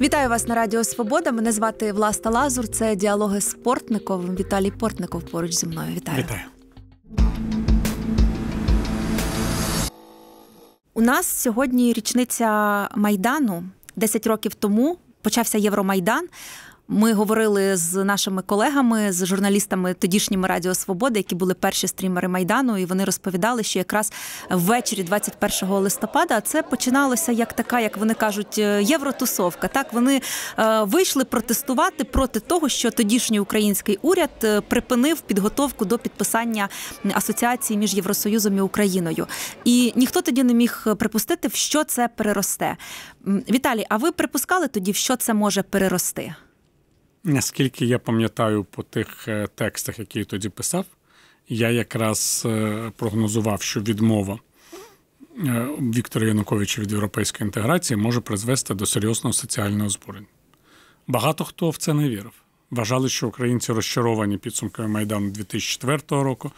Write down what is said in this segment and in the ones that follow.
Вітаю вас на Радіо Свобода. Мене звати Власта Лазур. Це діалоги з Портниковим. Віталій Портников поруч зі мною. Вітаю. Вітаю. У нас сьогодні річниця майдану. Десять років тому почався Євромайдан. Ми говорили з нашими колегами, з журналістами тодішніми Радіо Свобода, які були перші стрімери майдану, і вони розповідали, що якраз ввечері 21 листопада це починалося як така, як вони кажуть, е, євротусовка. Так вони е, вийшли протестувати проти того, що тодішній український уряд е, припинив підготовку до підписання асоціації між Євросоюзом і Україною. І ніхто тоді не міг припустити, в що це переросте. Віталій, а ви припускали тоді, в що це може перерости? наскільки я пам'ятаю по тих е, текстах, які я тоді писав, я якраз е, прогнозував, що відмова е, Віктора Януковича від європейської інтеграції може призвести до серйозного соціального збурення. Багато хто в це не вірив. Вважали, що українці розчаровані підсумками Майдану 2004 року,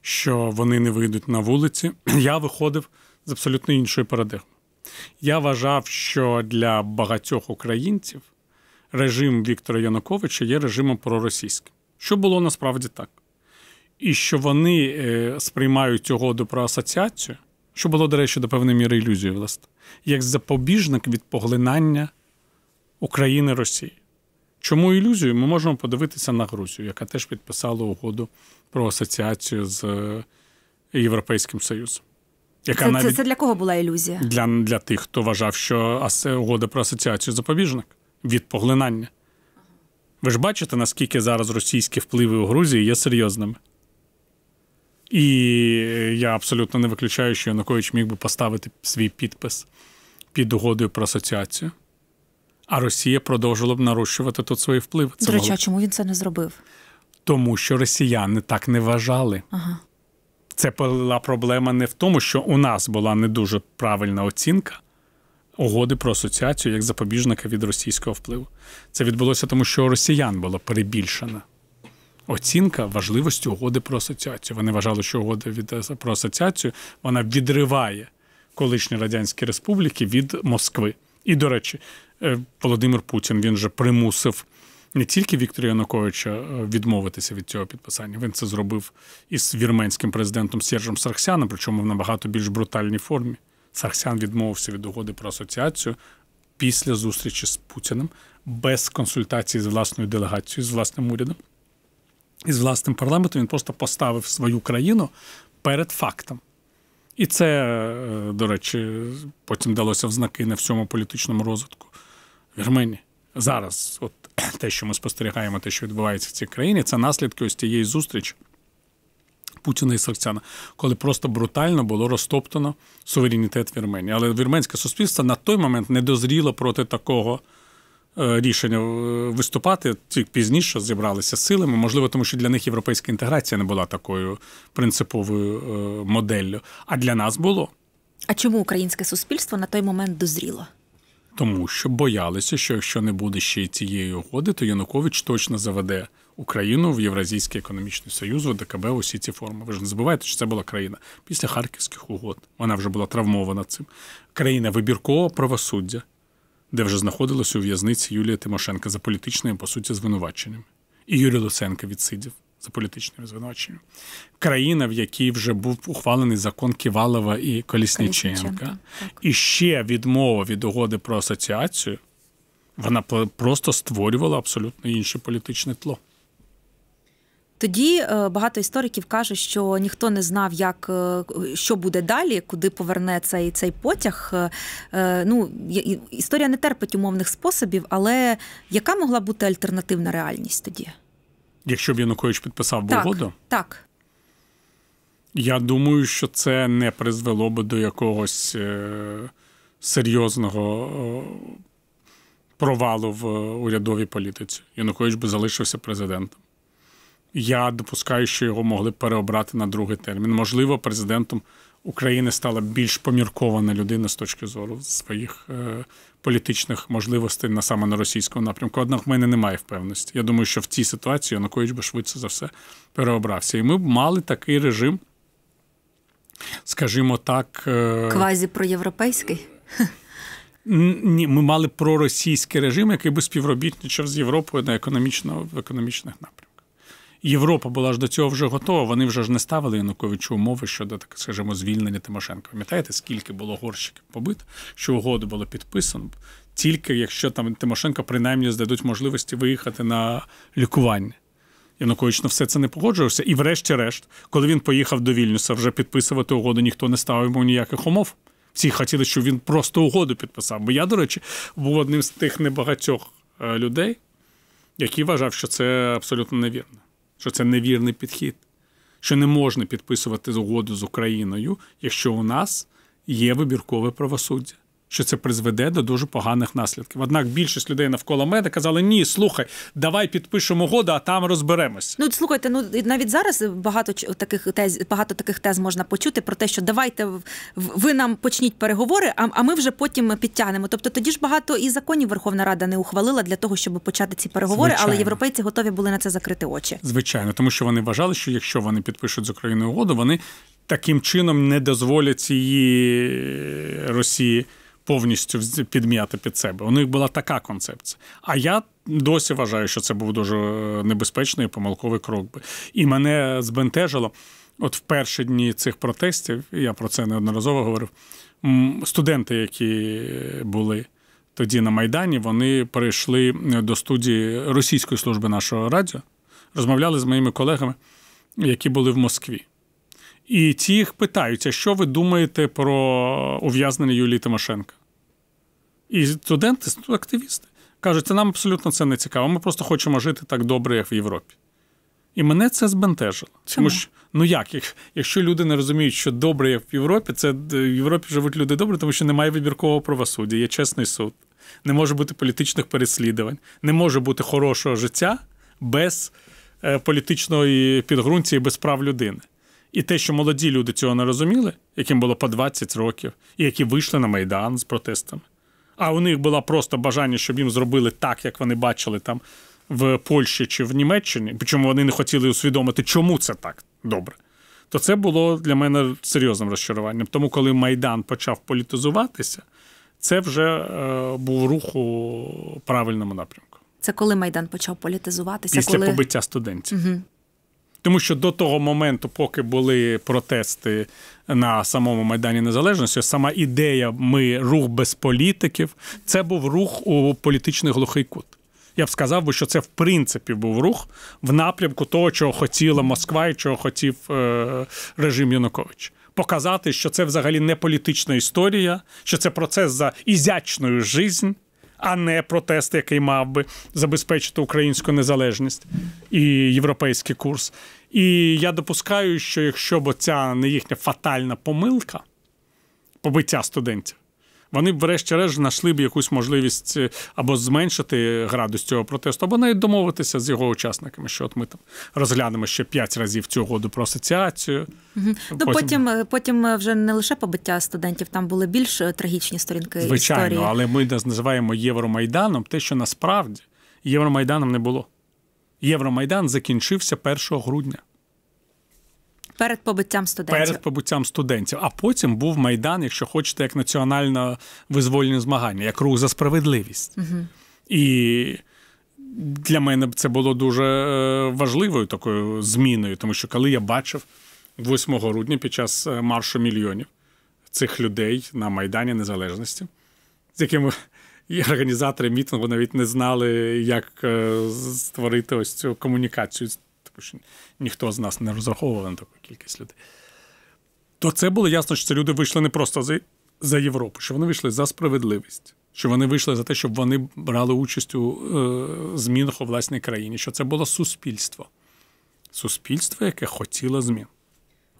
що вони не вийдуть на вулиці. Я виходив з абсолютно іншої парадигми. Я вважав, що для багатьох українців режим Віктора Януковича є режимом проросійським, що було насправді так. І що вони е, сприймають його до асоціацію, що було, до речі, до певної міри ілюзією, власне, як запобіжник від поглинання України Росії. Чому ілюзію? Ми можемо подивитися на Грузію, яка теж підписала угоду про асоціацію з е, Європейським Союзом. Яка це, навіть... це для кого була ілюзія? Для для тих, хто вважав, що угода про асоціацію запобіжник від поглинання. Ви ж бачите, наскільки зараз російські впливи у Грузії є серйозними. І я абсолютно не виключаю, що Янукович міг би поставити свій підпис під угодою про асоціацію, а Росія продовжила б нарощувати тут свої впливи. Це До речі, а чому він це не зробив? Тому що росіяни так не вважали. Ага. Це була проблема не в тому, що у нас була не дуже правильна оцінка, угоди про асоціацію як запобіжника від російського впливу. Це відбулося тому, що росіян була перебільшена оцінка важливості угоди про асоціацію. Вони вважали, що угода від е, про асоціацію вона відриває колишні радянські республіки від Москви. І, до речі, е, Володимир Путін він же примусив. Не тільки Віктора Януковича е, відмовитися від цього підписання, він це зробив із вірменським президентом Сержем Сарксяном, причому в набагато більш брутальній формі. Сарксян відмовився від угоди про асоціацію після зустрічі з Путіним без консультації з власною делегацією, з власним урядом і з власним парламентом. Він просто поставив свою країну перед фактом. І це, е, до речі, потім далося в знаки на всьому політичному розвитку Вірменії. Зараз, от те, що ми спостерігаємо, те, що відбувається в цій країні, це наслідки ось тієї зустрічі. Путіна і Сарксяна, коли просто брутально було розтоптано суверенітет Вірменії. Але вірменське суспільство на той момент не дозріло проти такого. Е, рішення е, виступати тільки пізніше зібралися з силами, можливо, тому що для них європейська інтеграція не була такою принциповою е, моделлю. А для нас було. А чому українське суспільство на той момент дозріло? Тому що боялися, що якщо не буде ще цієї угоди, то Янукович точно заведе Україну в Євразійський економічний союз, ВДКБ, усі ці форми. Ви ж не забувайте, що це була країна після харківських угод. Вона вже була травмована цим. Країна вибіркового правосуддя, де вже знаходилася у в'язниці Юлія Тимошенка за політичними, по суті, звинуваченнями. І Юрій Луценко відсидів за політичними звинуваченнями. Країна, в якій вже був ухвалений закон Ківалова і Колісніченка. І ще відмова від угоди про асоціацію. Вона просто створювала абсолютно інше політичне тло. Тоді е, багато істориків кажуть, що ніхто не знав, як е, що буде далі, куди поверне цей цей потяг. Е, ну історія не терпить умовних способів, але яка могла бути альтернативна реальність тоді? Якщо б Янукович підписав би угоду? Так. Я думаю, що це не призвело би до якогось серйозного провалу в урядовій політиці. Янукович би залишився президентом. Я допускаю, що його могли переобрати на другий термін. Можливо, президентом України стала більш поміркована людина з точки зору своїх е, політичних можливостей на саме на російському напрямку. Однак в мене немає впевненості. Я думаю, що в цій ситуації Янукович би швидше за все переобрався. І ми б мали такий режим, скажімо так, е... квазі проєвропейський. Ні, ми мали проросійський режим, який би співробітничав з Європою на економічно в економічних напрямках. Європа була ж до цього вже готова. Вони вже ж не ставили Януковичу умови щодо так, скажімо, звільнення Тимошенка. Пам'ятаєте, скільки було горщиків побито, що угоду було підписано? Тільки якщо там Тимошенко принаймні здадуть можливості виїхати на лікування. Янукович на все це не погоджувався. І, врешті-решт, коли він поїхав до Вільнюса вже підписувати угоду, ніхто не ставив йому ніяких умов. Всі хотіли, щоб він просто угоду підписав. Бо я, до речі, був одним з тих небагатьох е, людей, який вважав, що це абсолютно невірно що це невірний підхід, що не можна підписувати згоду з Україною, якщо у нас є вибіркове правосуддя що це призведе до дуже поганих наслідків. Однак більшість людей навколо мене казали: Ні, слухай, давай підпишемо угоду, а там розберемось. Ну слухайте, ну навіть зараз багато таких тез, багато таких тез можна почути про те, що давайте ви нам почніть переговори, а, а ми вже потім підтягнемо. Тобто тоді ж багато і законів Верховна Рада не ухвалила для того, щоб почати ці переговори, Звичайно. але європейці готові були на це закрити очі. Звичайно, тому що вони вважали, що якщо вони підпишуть з Україною угоду, вони таким чином не дозволять цієї Росії повністю підм'яти під себе. У них була така концепція. А я досі вважаю, що це був дуже е, небезпечний і помилковий крок. би І мене збентежило. От в перші дні цих протестів, я про це неодноразово говорив. Студенти, які були тоді на Майдані, вони прийшли е, до студії російської служби нашого радіо, розмовляли з моїми колегами, які були в Москві. І ті їх питаються, що ви думаєте про ув'язнення Юлії Тимошенка. І студенти, ну, активісти, кажуть, це нам абсолютно це не цікаво. Ми просто хочемо жити так добре, як в Європі. І мене це збентежило. Чому? Тому що, ну як, якщо люди не розуміють, що добре, як в Європі, це е, в Європі живуть люди добре, тому що немає вибіркового правосуддя, є чесний суд, не може бути політичних переслідувань, не може бути хорошого життя без е, політичної підґрунті і без прав людини. І те, що молоді люди цього не розуміли, яким було по 20 років, і які вийшли на Майдан з протестами. А у них було просто бажання, щоб їм зробили так, як вони бачили там в Польщі чи в Німеччині, причому вони не хотіли усвідомити, чому це так добре. То це було для мене серйозним розчаруванням. Тому, коли Майдан почав політизуватися, це вже е, був рух у правильному напрямку. Це коли Майдан почав політизуватися? Після коли... побиття студентів. Угу. Тому що до того моменту, поки були протести на самому Майдані Незалежності, сама ідея ми рух без політиків, це був рух у політичний глухий кут. Я б сказав би, що це в принципі був рух в напрямку того, чого хотіла Москва і чого хотів е- режим Янукович, Показати, що це взагалі не політична історія, що це процес за ізячною жизнь а не протест, який мав би забезпечити українську незалежність і європейський курс. І я допускаю, що якщо б ця не їхня фатальна помилка побиття студентів, вони б, врешті-решт, знайшли б якусь можливість е, або зменшити градус цього протесту, або навіть домовитися з його учасниками, що от ми там розглянемо ще п'ять разів цю угоду про асоціацію. Угу. Потім... потім е, потім е, вже не лише побиття студентів, там були більш трагічні сторінки. Звичайно, історії. але ми називаємо Євромайданом те, що насправді Євромайданом не було. Євромайдан закінчився 1 грудня. Перед побиттям студентів перед побиттям студентів. А потім був майдан, якщо хочете, як національно визвольні змагання, як рух за справедливість. Угу. І для мене це було дуже е, важливою такою зміною, тому що коли я бачив 8 грудня під час е, маршу мільйонів цих людей на Майдані Незалежності, з якими організатори мітингу навіть не знали, як е, створити ось цю комунікацію. Тому що ніхто з нас не розраховував на таку кількість людей. То це було ясно, що ці люди вийшли не просто за, за Європу, що вони вийшли за справедливість, що вони вийшли за те, щоб вони брали участь у е, змінах у власній країні, що це було суспільство. Суспільство, яке хотіло змін.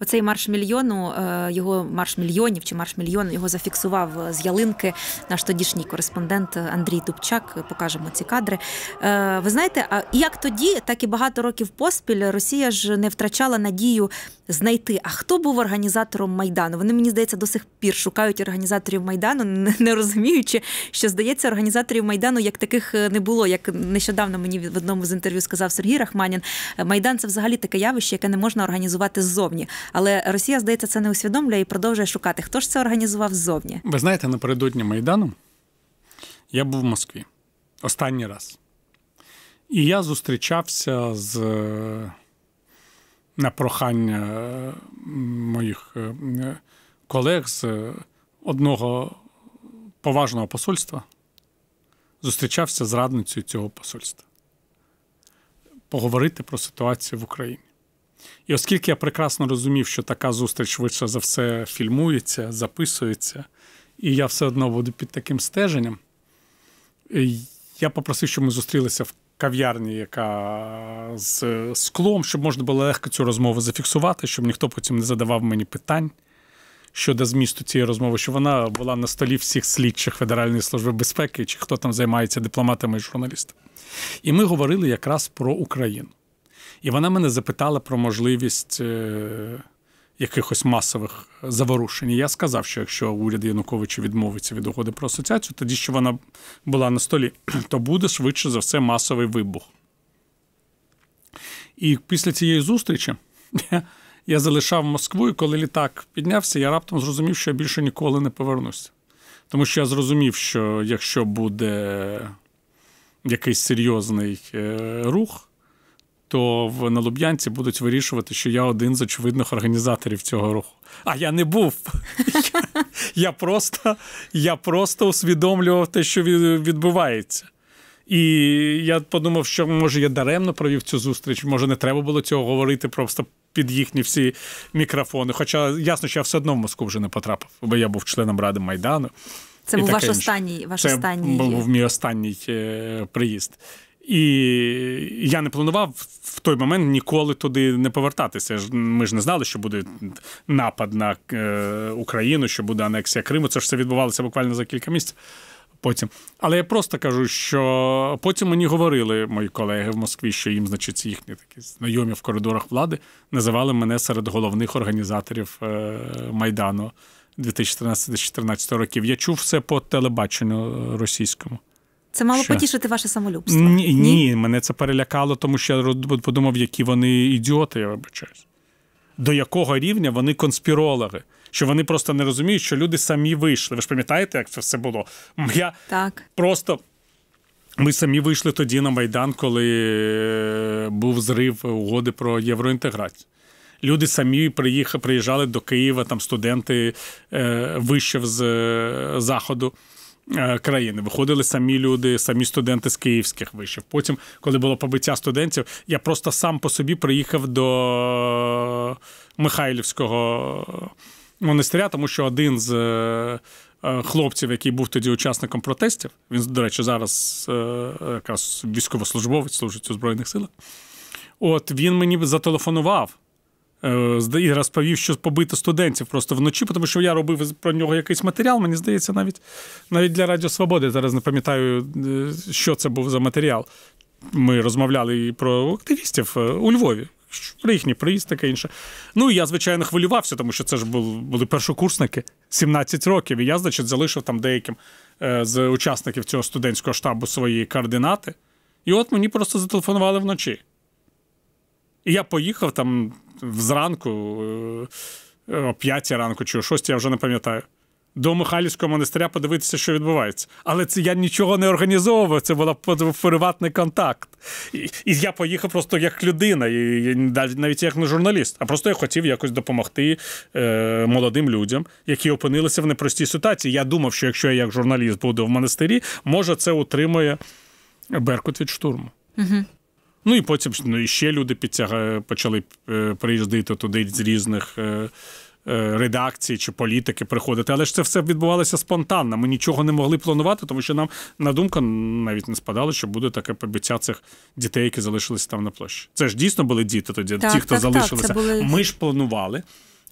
Оцей марш мільйону, е, його марш мільйонів чи марш мільйон його зафіксував з ялинки наш тодішній кореспондент Андрій Дубчак. Покажемо ці кадри. Е, ви знаєте, а як тоді, так і багато років поспіль Росія ж не втрачала надію знайти. А хто був організатором майдану? Вони мені здається до сих пір шукають організаторів майдану, не розуміючи, що здається організаторів майдану як таких е, не було. Як нещодавно мені в одному з інтерв'ю сказав Сергій Рахманін, майдан це взагалі таке явище, яке не можна організувати ззовні. Але Росія, здається, це не усвідомлює і продовжує шукати. Хто ж це організував ззовні? Ви знаєте, напередодні Майдану я був в Москві останній раз. І я зустрічався з е, на прохання е, моїх е, колег з одного поважного посольства. Зустрічався з радницею цього посольства. Поговорити про ситуацію в Україні. І оскільки я прекрасно розумів, що така зустріч швидше за все фільмується, записується, і я все одно буду під таким стеженням, е, я попросив, щоб ми зустрілися в кав'ярні, яка з е, склом, щоб можна було легко цю розмову зафіксувати, щоб ніхто потім не задавав мені питань. Щодо змісту цієї розмови, що вона була на столі всіх слідчих Федеральної служби безпеки, чи хто там займається дипломатами і журналістами. І ми говорили якраз про Україну. І вона мене запитала про можливість е, якихось масових заворушень. І Я сказав, що якщо уряд Януковича відмовиться від угоди про асоціацію, тоді що вона була на столі, то буде швидше за все масовий вибух. І після цієї зустрічі. Я залишав Москву, і коли літак піднявся, я раптом зрозумів, що я більше ніколи не повернуся. Тому що я зрозумів, що якщо буде якийсь серйозний е, рух, то в на Луб'янці будуть вирішувати, що я один з очевидних організаторів цього руху. А я не був. Я, просто я просто усвідомлював те, що відбувається. І я подумав, що може я даремно провів цю зустріч, може не треба було цього говорити просто під їхні всі мікрофони. Хоча ясно, що я все одно в Москву вже не потрапив, бо я був членом Ради Майдану. Це і був ваш інше. останній ваш Це останній... був е, мій останній е, приїзд. І я не планував в той момент ніколи туди не повертатися. Ми ж не знали, що буде напад на е, Україну, що буде анексія Криму. Це ж все відбувалося буквально за кілька місяців. Потім, але я просто кажу, що потім мені говорили мої колеги в Москві, що їм, значить, їхні такі знайомі в коридорах влади називали мене серед головних організаторів е, майдану 2013-2014 років. Я чув все по телебаченню російському. Це мало що? потішити ваше самолюбство. Ні, ні, ні, мене це перелякало, тому що я подумав, які вони ідіоти, я вибачаюсь. До якого рівня вони конспірологи? Що вони просто не розуміють, що люди самі вийшли. Ви ж пам'ятаєте, як це все було? Я так. просто. Ми самі вийшли тоді на Майдан, коли е, був зрив угоди про євроінтеграцію. Люди самі приїхали, приїжджали до Києва, там студенти е, вищів з е, заходу. Е, країни. Виходили самі люди, самі студенти з київських вишів. Потім, коли було побиття студентів, я просто сам по собі приїхав до Михайлівського монастиря, тому що один з е, е, хлопців, який був тоді учасником протестів, він, до речі, зараз якраз військовослужбовець служить у Збройних силах. От він мені зателефонував Е, і розповів, що побито студентів просто вночі, тому що я робив про нього якийсь матеріал. Мені здається, навіть навіть для Радіо Свободи зараз не пам'ятаю, е, що це був за матеріал. Ми розмовляли і про активістів е, у Львові. Про їхній приїзд, таке інше. Ну і я, звичайно, хвилювався, тому що це ж були першокурсники 17 років. І я, значить, залишив там деяким з учасників цього студентського штабу свої координати. І от мені просто зателефонували вночі. І я поїхав там зранку, е, о п'ятій ранку чи о 6, я вже не пам'ятаю. До Михайлівського монастиря подивитися, що відбувається. Але це я нічого не організовував, це був приватний контакт. І, і я поїхав просто як людина, і, і навіть як не журналіст. А просто я хотів якось допомогти е, молодим людям, які опинилися в непростій ситуації. Я думав, що якщо я як журналіст буду в монастирі, може це утримує Беркут від штурму. Угу. Ну і потім ну, ще люди підтяг... Е, почали е, приїздити туди з різних. Е, редакцій чи політики приходити, але ж це все відбувалося спонтанно. Ми нічого не могли планувати, тому що нам на думку навіть не спадало, що буде таке побиття цих дітей, які залишилися там на площі. Це ж дійсно були діти тоді, так, ті, хто так, залишилися. Так, були... Ми ж планували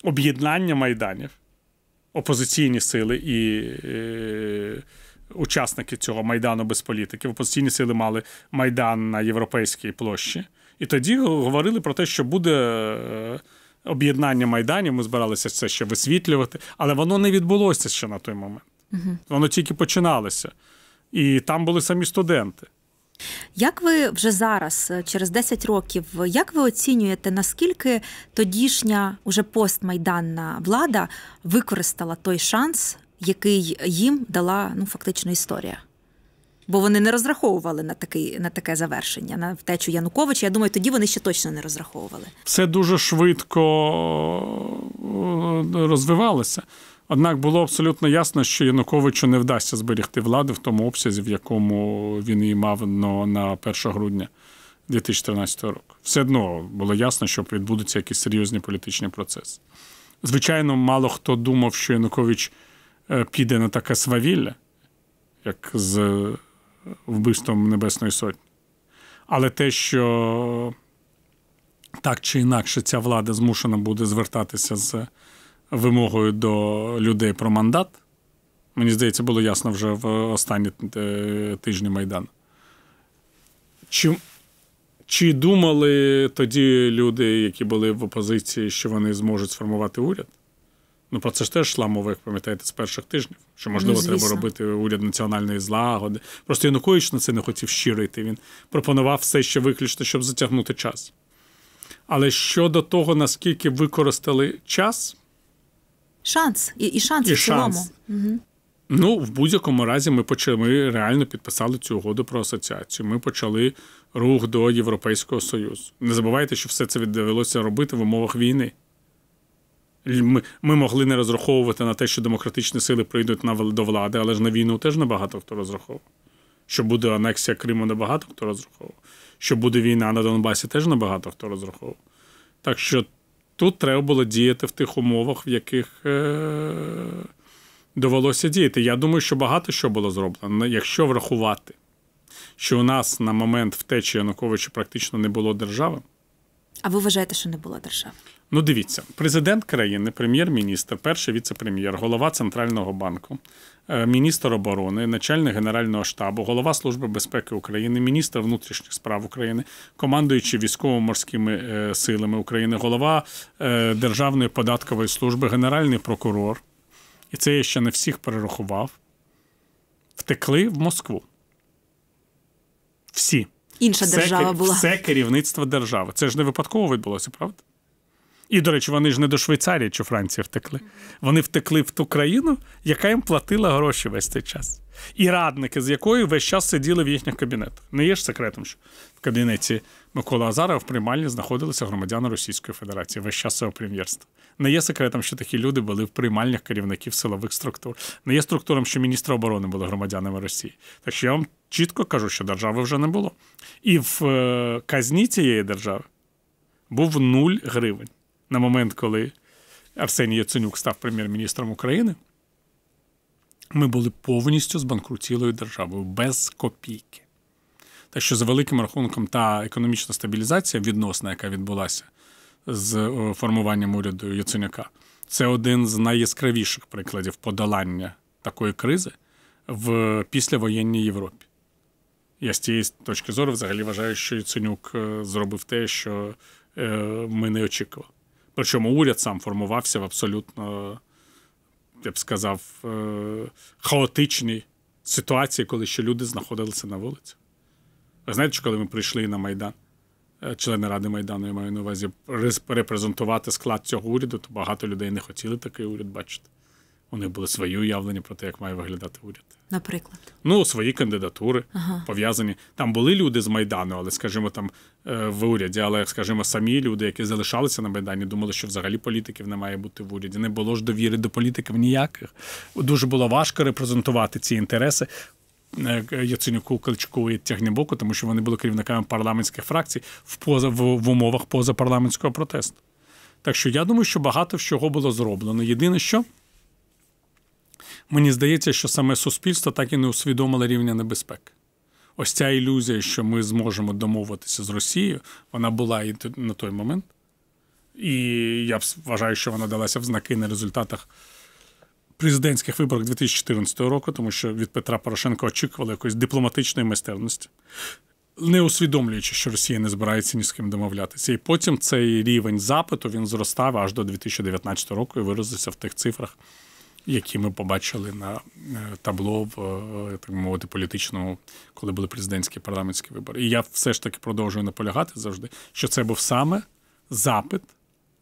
об'єднання майданів, опозиційні сили і учасники цього майдану без політики, опозиційні сили мали майдан на європейській площі, і тоді говорили про те, що буде. Е, об'єднання майданів, ми збиралися це ще висвітлювати, але воно не відбулося ще на той момент. Угу. Воно тільки починалося, і там були самі студенти. Як ви вже зараз, е, через 10 років, як ви оцінюєте, наскільки тодішня уже постмайданна влада використала той шанс, який їм дала ну фактично історія. Бо вони не розраховували на такий на таке завершення, на втечу Януковича. Я думаю, тоді вони ще точно не розраховували. Все дуже швидко е, розвивалося. Однак було абсолютно ясно, що Януковичу не вдасться зберігти владу в тому обсязі, в якому він її мав на 1 грудня 2013 року. Все одно було ясно, що відбудуться якісь серйозні політичні процеси. Звичайно, мало хто думав, що Янукович. Е, піде на таке свавілля, як з е, вбивством Небесної Сотні. Але те, що так чи інакше ця влада змушена буде звертатися з вимогою до людей про мандат, мені здається, було ясно вже в останні е, тижні Майдану. Чи чи думали тоді люди, які були в опозиції, що вони зможуть сформувати уряд? Ну про це ж теж шла мова, як пам'ятаєте, з перших тижнів, що можливо ну, треба робити уряд національної злагоди. Просто Янукович на це не хотів щиро йти. Він пропонував все ще виключно, щоб затягнути час. Але щодо того, наскільки використали час, шанс і і шанс і в Шанс. Угу. Ну, в будь-якому разі, ми почали ми реально підписали цю угоду про асоціацію. Ми почали рух до Європейського Союзу. Не забувайте, що все це віддавалося робити в умовах війни ми ми могли не розраховувати на те, що демократичні сили прийдуть на до влади, але ж на війну теж небагато хто розраховував. Що буде анексія Криму, небагато хто розраховував. Що буде війна на Донбасі, теж небагато хто розраховував. Так що тут треба було діяти в тих умовах, в яких е- довелося діяти. Я думаю, що багато що було зроблено, ну, якщо врахувати, що у нас на момент втечі Януковича практично не було держави. А ви вважаєте, що не була держава? Ну, дивіться, президент країни, прем'єр-міністр, перший віце-прем'єр, голова центрального банку, е, міністр оборони, начальник генерального штабу, голова служби безпеки України, міністр внутрішніх справ України, командуючи військово-морськими е, силами України, голова е, Державної податкової служби, генеральний прокурор. І це я ще не всіх перерахував. Втекли в Москву. Всі інша все, держава була. Це керівництво держави. Це ж не випадково відбулося, правда? І, до речі, вони ж не до Швейцарії чи Франції втекли. Вони втекли в ту країну, яка їм платила гроші весь цей час. І радники, з якої весь час сиділи в їхніх кабінетах. Не є ж секретом, що кабінеті Миколи Азара в приймальні знаходилися громадяни Російської Федерації весь час цього прем'єрства. Не є секретом, що такі люди були в приймальнях керівників силових структур. Не є структуром, що міністри оборони були громадянами Росії. Так що я вам чітко кажу, що держави вже не було. І в е, казні цієї держави був нуль гривень на момент, коли Арсеній Яценюк став прем'єр-міністром України. Ми були повністю збанкрутілою державою без копійки. Те, що, за великим рахунком, та економічна стабілізація відносна, яка відбулася з е, формуванням уряду Яценюка, це один з найяскравіших прикладів подолання такої кризи в післявоєнній Європі. Я з цієї точки зору взагалі вважаю, що Яценюк е, зробив те, що е, ми не очікували. Причому уряд сам формувався в абсолютно, я б сказав, хаотичній ситуації, коли ще люди знаходилися на вулиці. Ви знаєте, коли ми прийшли на Майдан, е, члени Ради Майдану, я маю на увазі репрезентувати склад цього уряду, то багато людей не хотіли такий уряд бачити. У них були свої уявлення про те, як має виглядати уряд. Наприклад, ну свої кандидатури ага. пов'язані. Там були люди з Майдану, але скажімо, там е, в уряді, але скажімо, самі люди, які залишалися на Майдані, думали, що взагалі політиків не має бути в уряді. Не було ж довіри до політиків ніяких. Дуже було важко репрезентувати ці інтереси. Е, Яценюку Кличку і Тягнебоку, тому що вони були керівниками парламентських фракцій в поза в, в умовах позапарламентського протесту. Так що я думаю, що багато чого було зроблено. Єдине, що мені здається, що саме суспільство так і не усвідомило рівня небезпеки. Ось ця ілюзія, що ми зможемо домовитися з Росією, вона була і на той момент. І я вважаю, що вона далася в знаки на результатах президентських виборах 2014 року, тому що від Петра Порошенка очікували якоїсь дипломатичної майстерності, не усвідомлюючи, що Росія не збирається ні з ким домовлятися. І потім цей рівень запиту він зростав аж до 2019 року і виразився в тих цифрах, які ми побачили на е, табло в е, так мовити політичному, коли були президентські і парламентські вибори. І я все ж таки продовжую наполягати завжди, що це був саме запит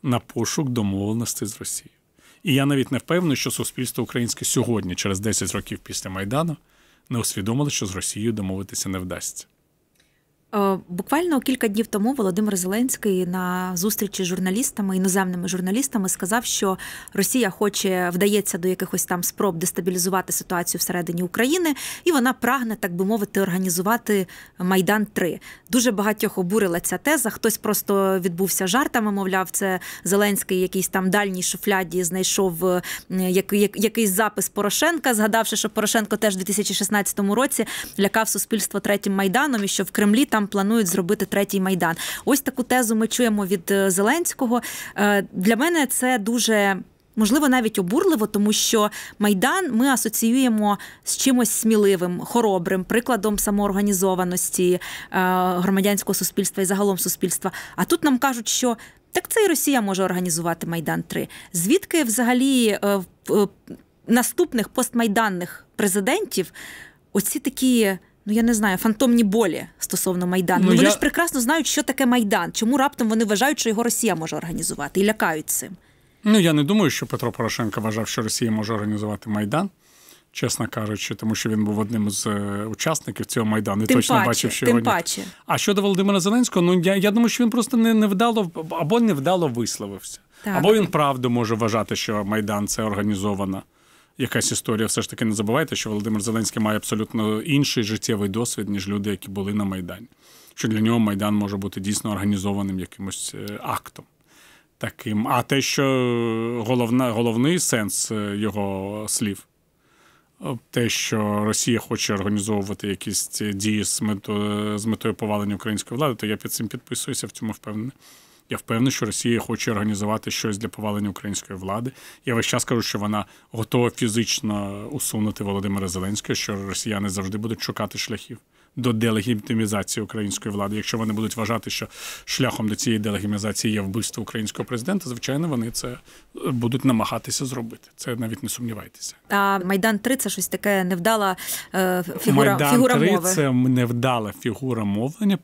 на пошук домовленостей з Росією. І я навіть не впевнений, що суспільство українське сьогодні, через 10 років після Майдану, не усвідомило, що з Росією домовитися не вдасться. Е, буквально кілька днів тому Володимир Зеленський на зустрічі з журналістами, іноземними журналістами, сказав, що Росія хоче вдається до якихось там спроб дестабілізувати ситуацію всередині України, і вона прагне, так би мовити, організувати майдан 3 Дуже багатьох обурила ця теза. Хтось просто відбувся жартами. Мовляв, це Зеленський якийсь там дальній шуфляді знайшов е, якийсь запис Порошенка, згадавши, що Порошенко теж у 2016 році лякав суспільство третім майданом і що в Кремлі там там планують зробити третій майдан. Ось таку тезу ми чуємо від е, Зеленського. Е, для мене це дуже. Можливо, навіть обурливо, тому що майдан ми асоціюємо з чимось сміливим, хоробрим, прикладом самоорганізованості е, громадянського суспільства і загалом суспільства. А тут нам кажуть, що так це і Росія може організувати майдан 3 Звідки взагалі в наступних постмайданних президентів оці такі ну я не знаю, фантомні болі стосовно Майдану. Ну, ну, Вони я... ж прекрасно знають, що таке Майдан, чому раптом вони вважають, що його Росія може організувати і лякають цим. Ну я не думаю, що Петро Порошенко вважав, що Росія може організувати Майдан. Чесно кажучи, тому що він був одним з е, учасників цього майдану. і Точно паче, бачив, що тим його паче. А щодо Володимира Зеленського, ну я я думаю, що він просто не, не вдало або невдало висловився, так. або він правду може вважати, що майдан це організована якась історія. Все ж таки не забувайте, що Володимир Зеленський має абсолютно інший життєвий досвід, ніж люди, які були на Майдані. Що для нього Майдан може бути дійсно організованим якимось е, актом. Таким, а те, що головна, головний сенс е, його слів, е, те, що Росія хоче організовувати якісь дії з метою, з метою повалення української влади, то я під цим підписуюся, в цьому впевнений. Я впевнений, що Росія хоче організувати щось для повалення української влади. Я весь час кажу, що вона готова фізично усунути Володимира Зеленського, що росіяни завжди будуть шукати шляхів до делегітимізації української влади. Якщо вони будуть вважати, що шляхом до цієї делегітимізації є вбивство українського президента, звичайно, вони це будуть намагатися зробити. Це навіть не сумнівайтеся. А майдан 3 це щось таке невдала е, фігура. Майдан фігура 3 мови. це невдала фігура мовлення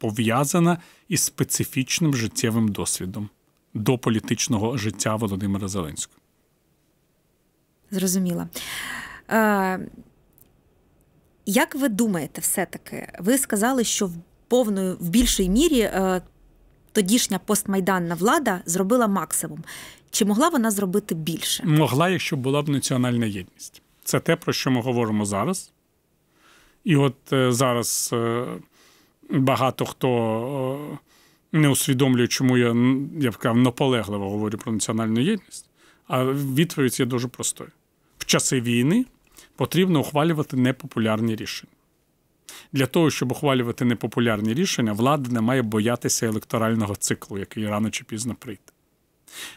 пов'язана із специфічним життєвим досвідом до політичного життя Володимира Зеленського. Зрозуміла. Е, Як ви думаєте, все-таки? Ви сказали, що в повною, в більшій мірі е, тодішня постмайданна влада зробила максимум. Чи могла вона зробити більше? Могла, якщо була б національна єдність. Це те, про що ми говоримо зараз. І от е, зараз е, багато хто е, не усвідомлює, чому я я б казав, наполегливо говорю про національну єдність. А відповідь є дуже простою: в часи війни потрібно ухвалювати непопулярні рішення. Для того, щоб ухвалювати непопулярні рішення, влада не має боятися електорального циклу, який рано чи пізно прийде.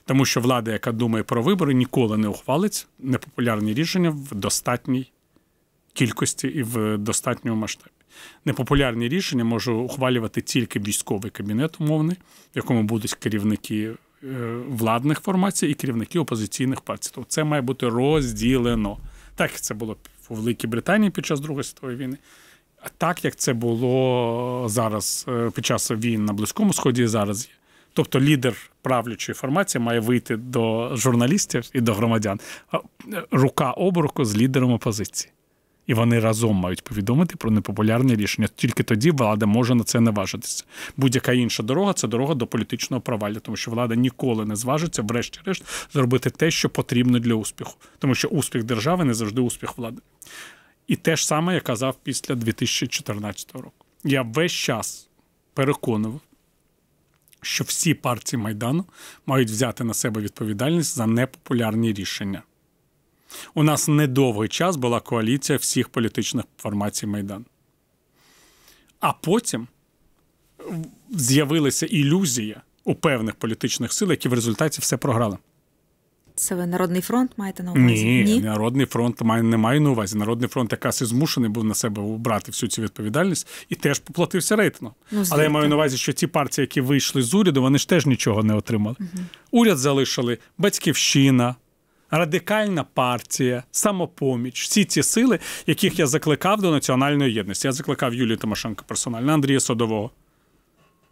Тому що влада, яка думає про вибори, ніколи не ухвалить непопулярні рішення в достатній кількості і в достатньому масштабі непопулярні рішення може ухвалювати тільки військовий кабінет умовний, в якому будуть керівники е, владних формацій і керівники опозиційних партій. Тобто це має бути розділено. Так як це було у Великій Британії під час Другої світової війни, а так як це було зараз е, під час війн на Близькому Сході зараз є. Тобто лідер правлячої формації має вийти до журналістів і до громадян е, рука об руку з лідером опозиції і вони разом мають повідомити про непопулярне рішення. Тільки тоді влада може на це наважитися. Будь-яка інша дорога це дорога до політичного провалля, тому що влада ніколи не зважиться, врешті-решт, зробити те, що потрібно для успіху, тому що успіх держави не завжди успіх влади. І те ж саме я казав після 2014 року. Я весь час переконував. Що всі партії майдану мають взяти на себе відповідальність за непопулярні рішення у нас недовгий час була коаліція всіх політичних формацій Майдан. А потім з'явилася ілюзія у певних політичних сил, які в результаті все програли. Це ви Народний фронт маєте на увазі? Ні, Ні? Народний фронт має, не має на увазі. Народний фронт якраз і змушений був на себе брати всю цю відповідальність і теж поплатився рейтингом. Ну, Але я маю на увазі, що ті партії, які вийшли з уряду, вони ж теж нічого не отримали. Угу. Уряд залишили Батьківщина, радикальна партія, самопоміч, всі ці сили, яких я закликав до національної єдності. Я закликав Юлію Тимошенко персонально, Андрія Содового.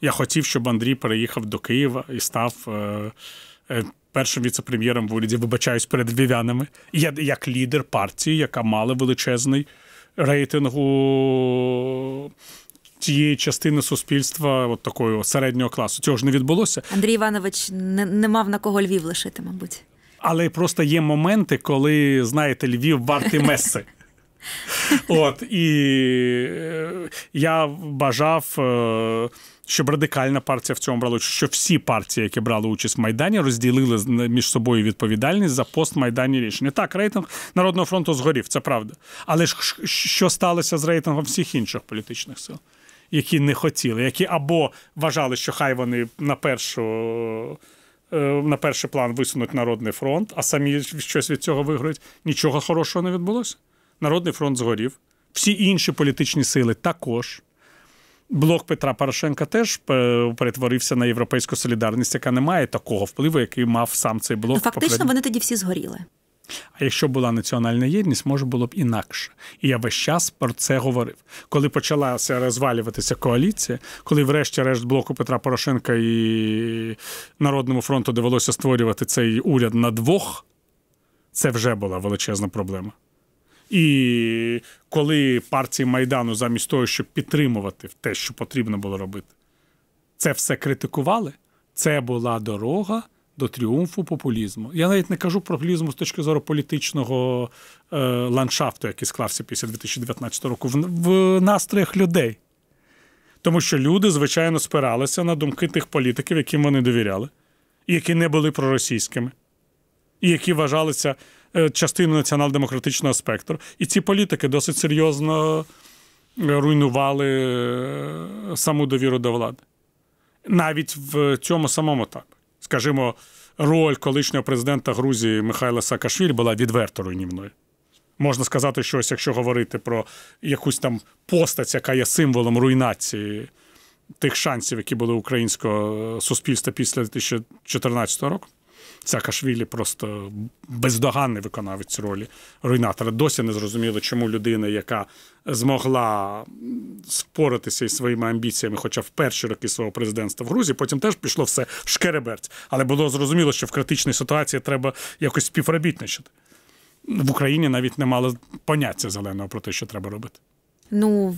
Я хотів, щоб Андрій переїхав до Києва і став. Е, е, Першим віце-прем'єром в уряді, вибачаюсь перед львів'янами, я як лідер партії, яка мала величезний рейтинг у тієї частини суспільства, от такого середнього класу. Цього ж не відбулося. Андрій Іванович не, не мав на кого Львів лишити, мабуть. Але просто є моменти, коли знаєте, Львів варти меси. От і е, я бажав, е, щоб радикальна партія в цьому брала, що всі партії, які брали участь в Майдані, розділили між собою відповідальність за постмайдані рішення. Так, рейтинг Народного фронту згорів, це правда. Але ж що сталося з рейтингом всіх інших політичних сил, які не хотіли, які або вважали, що хай вони на першу. Е, на перший план висунуть Народний фронт, а самі щось від цього виграють. Нічого хорошого не відбулося. Народний фронт згорів. Всі інші політичні сили також. Блок Петра Порошенка теж е, перетворився на європейську солідарність, яка не має такого впливу, який мав сам цей блок. Фактично, вони тоді всі згоріли. А якщо була національна єдність, може було б інакше. І я весь час про це говорив. Коли почалася розвалюватися коаліція, коли, врешті-решт, блоку Петра Порошенка і Народному фронту довелося створювати цей уряд на двох, це вже була величезна проблема. І коли партії Майдану, замість того, щоб підтримувати те, що потрібно було робити, це все критикували. Це була дорога до тріумфу популізму. Я навіть не кажу про популізму з точки зору політичного е, ландшафту, який склався після 2019 року, в, в настроях людей. Тому що люди, звичайно, спиралися на думки тих політиків, яким вони довіряли, і які не були проросійськими, і які вважалися е, частиною націонал-демократичного спектру. І ці політики досить серйозно руйнували е, саму довіру до влади. Навіть в цьому самому таборі скажімо, роль колишнього президента Грузії Михайла Саакашвілі була відверто руйнівною. Можна сказати, щось, якщо говорити про якусь там постать, яка є символом руйнації тих шансів, які були українського суспільства після 2014 року. Саакашвілі просто бездоганний виконавець ролі руйнатора. Досі не зрозуміло, чому людина, яка змогла споритися із своїми амбіціями, хоча в перші роки свого президентства в Грузії, потім теж пішло все в шкереберць. Але було зрозуміло, що в критичній ситуації треба якось співробітничати. В Україні навіть не мали поняття зеленого про те, що треба робити. Ну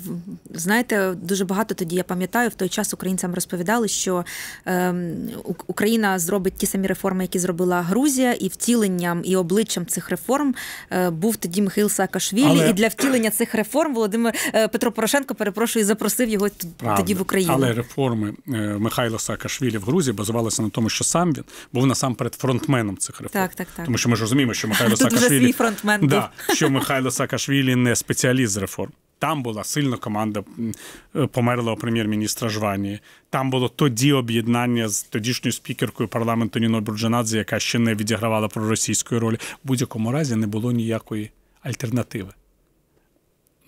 знаєте, дуже багато тоді я пам'ятаю, в той час українцям розповідали, що е, Україна зробить ті самі реформи, які зробила Грузія, і втіленням і обличчям цих реформ е, був тоді Михайло Саакашвілі. Але... І для втілення цих реформ Володимир е, Петро Порошенко перепрошую, запросив його Правда. тоді в Україну. Але реформи е, Михайла Саакашвілі в Грузії базувалися на тому, що сам він був насамперед фронтменом цих реформ. Так, так, так. Тому що ми ж розуміємо, що Михайло Тут вже свій фронтмен да, що Михайло Саакашвілі не спеціаліст з реформ. Там була сильна команда е, померлого прем'єр-міністра Жванії. Там було тоді об'єднання з тодішньою спікеркою парламенту Ніно Бурджанадзе, яка ще не відігравала проросійської ролі. В будь-якому разі не було ніякої альтернативи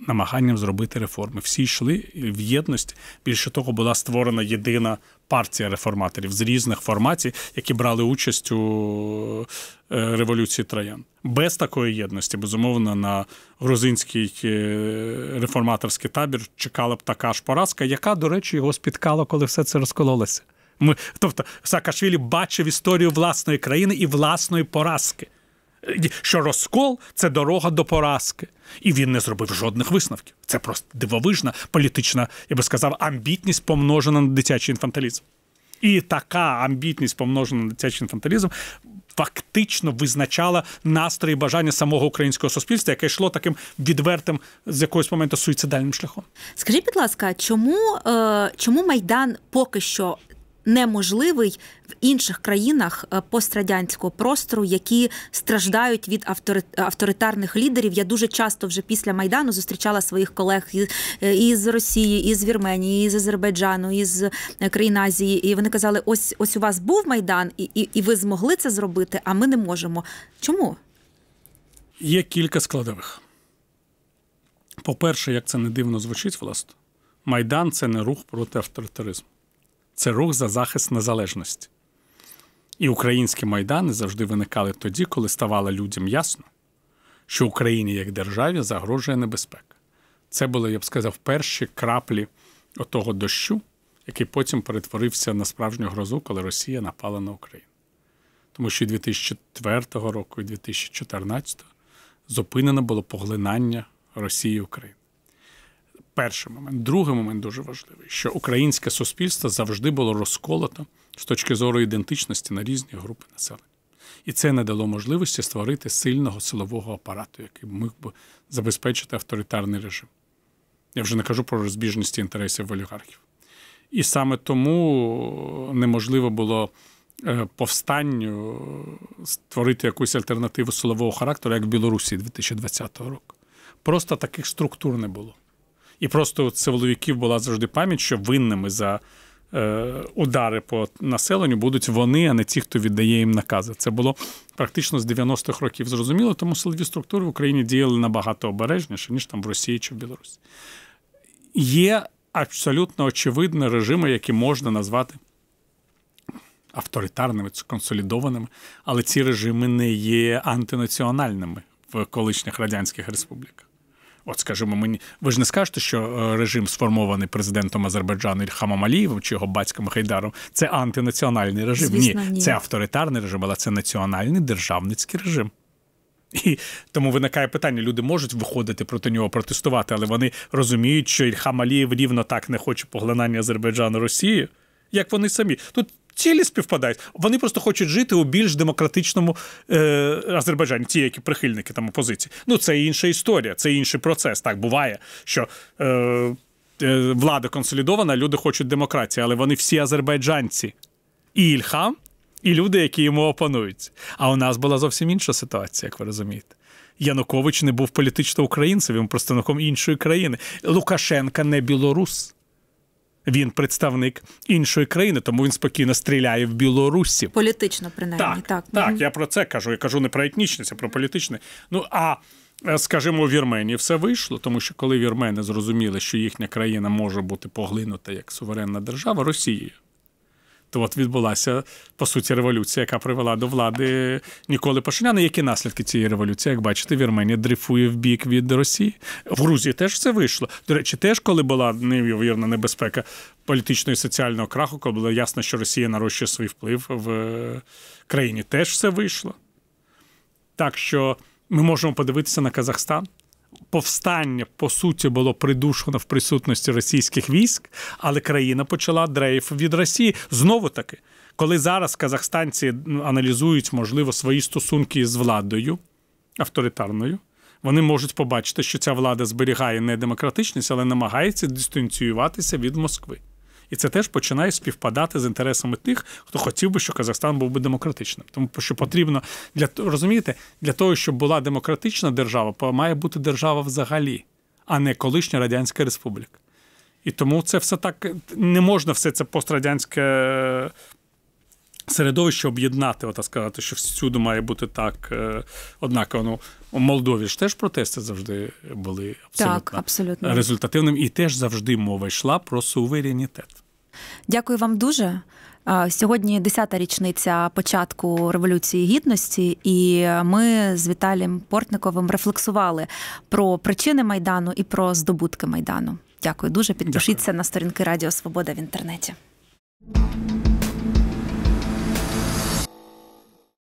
намаганням зробити реформи. Всі йшли в єдності. Більше того, була створена єдина партія реформаторів з різних формацій, які брали участь у е, революції троян. Без такої єдності, безумовно, на грузинський е, реформаторський табір чекала б така ж поразка, яка, до речі, його спіткала, коли все це розкололося. Ми, тобто Саакашвілі бачив історію власної країни і власної поразки що розкол це дорога до поразки. І він не зробив жодних висновків. Це просто дивовижна політична, я би сказав, амбітність помножена на дитячий інфанталізм. І така амбітність, помножена на дитячий інфанталізм фактично визначала настрої бажання самого українського суспільства, яке йшло таким відвертим з якогось моменту суїцидальним шляхом. Скажіть, будь ласка, чому, е, чому майдан поки що неможливий в інших країнах е, пострадянського простору, які страждають від авторитарних лідерів. Я дуже часто вже після майдану зустрічала своїх колег із е, Росії, із Вірменії, із Азербайджану, із е, країн Азії. І вони казали: ось ось у вас був майдан, і, і, і ви змогли це зробити, а ми не можемо. Чому? Є кілька складових. По-перше, як це не дивно звучить, власне, Майдан це не рух проти авторитаризму це рух за захист незалежності. І українські майдани завжди виникали тоді, коли ставало людям ясно, що Україні як державі загрожує небезпека. Це були, я б сказав, перші краплі отого дощу, який потім перетворився на справжню грозу, коли Росія напала на Україну. Тому що і 2004 року, і 2014 зупинено було поглинання Росії України перший момент. Другий момент дуже важливий, що українське суспільство завжди було розколото з точки зору ідентичності на різні групи населення. І це не дало можливості створити сильного силового апарату, який міг би забезпечити авторитарний режим. Я вже не кажу про розбіжності інтересів олігархів. І саме тому неможливо було е, повстанню створити якусь альтернативу силового характеру, як в Білорусі 2020 року. Просто таких структур не було. І просто у силовиків була завжди пам'ять, що винними за е, удари по населенню будуть вони, а не ті, хто віддає їм накази. Це було практично з 90-х років зрозуміло, тому силові структури в Україні діяли набагато обережніше, ніж там в Росії чи в Білорусі. Є абсолютно очевидні режими, які можна назвати. Авторитарними консолідованими, але ці режими не є антинаціональними в колишніх радянських республіках. От, скажімо, мені ви ж не скажете, що е, режим сформований президентом Азербайджану Ільхамом Алієвим чи його батьком Гайдаром, це антинаціональний режим. Звісно, ні, ні, це авторитарний режим, але це національний державницький режим. І тому виникає питання: люди можуть виходити проти нього, протестувати, але вони розуміють, що Ільхам Алієв рівно так не хоче поглинання Азербайджану Росією, як вони самі. Тут цілі співпадають. Вони просто хочуть жити у більш демократичному е, Азербайджані, ті, які прихильники там опозиції. Ну це інша історія, це інший процес. Так буває, що. Е, е, Влада консолідована, люди хочуть демократії, але вони всі азербайджанці і Ільхам, і люди, які йому опонують. А у нас була зовсім інша ситуація, як ви розумієте. Янукович не був політично українцем, він представником іншої країни. Лукашенка не білорус. Він представник іншої країни, тому він спокійно стріляє в білорусі. Політично принаймні так. Так, так угу. я про це кажу. Я кажу не про етнічність, а про політичне. Ну а е, скажімо, у Вірменії все вийшло, тому що коли вірмени зрозуміли, що їхня країна може бути поглинута як суверенна держава Росією то от відбулася по суті революція, яка привела до влади Ніколи Пашиняна. Які наслідки цієї революції? Як бачите, Вірменія дрейфує в бік від Росії. В Грузії теж це вийшло. До речі, теж коли була неймовірна небезпека політичного і соціального краху, коли було ясно, що Росія нарощує свій вплив в е, країні, теж все вийшло. Так що ми можемо подивитися на Казахстан повстання по суті було придушено в присутності російських військ, але країна почала дрейф від Росії знову таки, коли зараз казахстанці аналізують, можливо, свої стосунки з владою авторитарною. Вони можуть побачити, що ця влада зберігає не демократичність, але намагається дистанціюватися від Москви. І це теж починає співпадати з інтересами тих, хто хотів би, що Казахстан був би демократичним. Тому що потрібно для розумієте, для того, щоб була демократична держава, має бути держава взагалі, а не колишня Радянська Республіка. І тому це все так не можна все це пострадянське. Середовище об'єднати, ота сказати, що всюди має бути так е, однаково. Ну, у Молдові ж теж протести завжди були абсолютно, так, абсолютно результативним, і теж завжди мова йшла про суверенітет. Дякую вам дуже. Сьогодні 10-та річниця початку революції гідності, і ми з Віталієм Портниковим рефлексували про причини майдану і про здобутки майдану. Дякую дуже. Підпишіться Дякую. на сторінки Радіо Свобода в інтернеті.